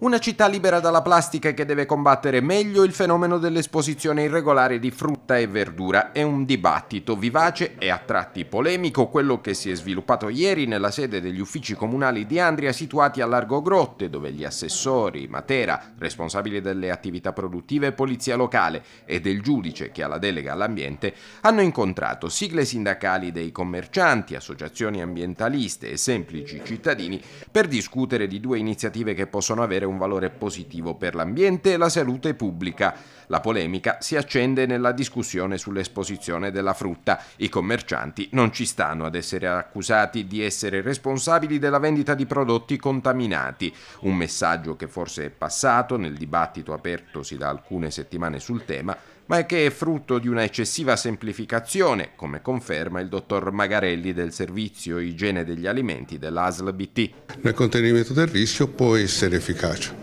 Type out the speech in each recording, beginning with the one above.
Una città libera dalla plastica che deve combattere meglio il fenomeno dell'esposizione irregolare di frutta e verdura. È un dibattito vivace e a tratti polemico quello che si è sviluppato ieri nella sede degli uffici comunali di Andria situati a Largo Grotte, dove gli assessori, Matera, responsabili delle attività produttive e polizia locale e del giudice che ha la delega all'ambiente, hanno incontrato sigle sindacali dei commercianti, associazioni ambientaliste e semplici cittadini per discutere di due iniziative che possono avere un valore positivo per l'ambiente e la salute pubblica. La polemica si accende nella discussione sull'esposizione della frutta. I commercianti non ci stanno ad essere accusati di essere responsabili della vendita di prodotti contaminati, un messaggio che forse è passato nel dibattito apertosi da alcune settimane sul tema, ma è che è frutto di una eccessiva semplificazione, come conferma il dottor Magarelli del servizio igiene degli alimenti dell'ASLBT. Nel contenimento del rischio può essere efficace efficacia.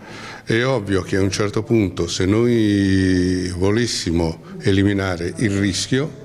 È ovvio che a un certo punto se noi volessimo eliminare il rischio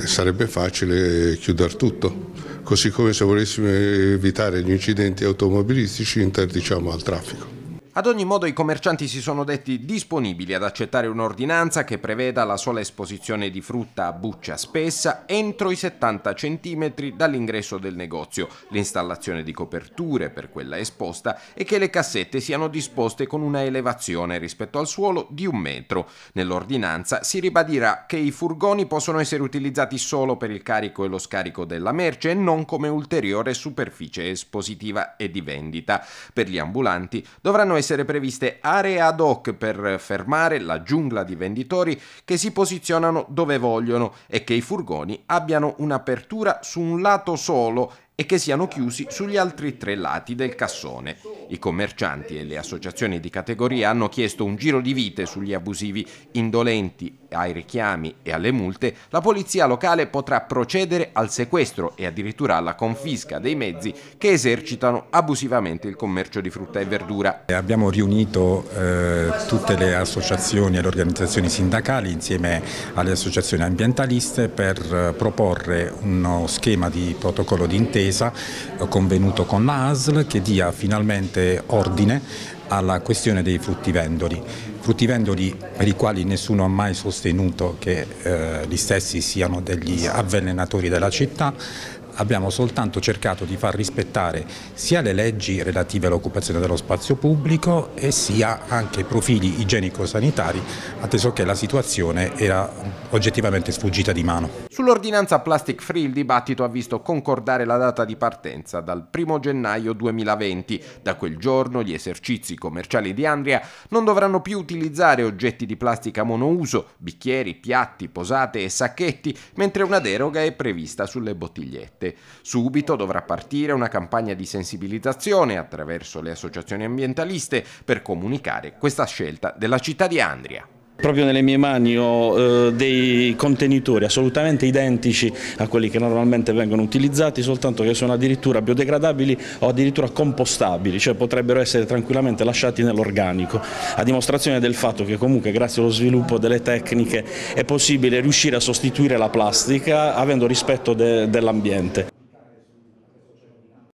eh, sarebbe facile chiudere tutto, così come se volessimo evitare gli incidenti automobilistici interdiciamo al traffico. Ad ogni modo i commercianti si sono detti disponibili ad accettare un'ordinanza che preveda la sola esposizione di frutta a buccia spessa entro i 70 cm dall'ingresso del negozio, l'installazione di coperture per quella esposta e che le cassette siano disposte con una elevazione rispetto al suolo di un metro. Nell'ordinanza si ribadirà che i furgoni possono essere utilizzati solo per il carico e lo scarico della merce e non come ulteriore superficie espositiva e di vendita. Per gli ambulanti dovranno essere essere previste aree ad hoc per fermare la giungla di venditori che si posizionano dove vogliono e che i furgoni abbiano un'apertura su un lato solo e che siano chiusi sugli altri tre lati del cassone. I commercianti e le associazioni di categoria hanno chiesto un giro di vite sugli abusivi, indolenti ai richiami e alle multe, la polizia locale potrà procedere al sequestro e addirittura alla confisca dei mezzi che esercitano abusivamente il commercio di frutta e verdura. Eh, abbiamo riunito eh, tutte le associazioni e le organizzazioni sindacali insieme alle associazioni ambientaliste per eh, proporre uno schema di protocollo d'intesa eh, convenuto con la ASL che dia finalmente ordine alla questione dei fruttivendoli, fruttivendoli per i quali nessuno ha mai sostenuto che eh, gli stessi siano degli avvelenatori della città, abbiamo soltanto cercato di far rispettare sia le leggi relative all'occupazione dello spazio pubblico e sia anche i profili igienico-sanitari, atteso che la situazione era oggettivamente sfuggita di mano. Sull'ordinanza Plastic Free il dibattito ha visto concordare la data di partenza dal 1 gennaio 2020. Da quel giorno gli esercizi commerciali di Andria non dovranno più utilizzare oggetti di plastica monouso, bicchieri, piatti, posate e sacchetti, mentre una deroga è prevista sulle bottigliette. 7. Subito dovrà partire una campagna di sensibilizzazione attraverso le associazioni ambientaliste per comunicare questa scelta della città di Andria. Proprio nelle mie mani ho eh, dei contenitori assolutamente identici a quelli che normalmente vengono utilizzati, soltanto che sono addirittura biodegradabili o addirittura compostabili, cioè potrebbero essere tranquillamente lasciati nell'organico, a dimostrazione del fatto che comunque grazie allo sviluppo delle tecniche è possibile riuscire a sostituire la plastica avendo rispetto de dell'ambiente.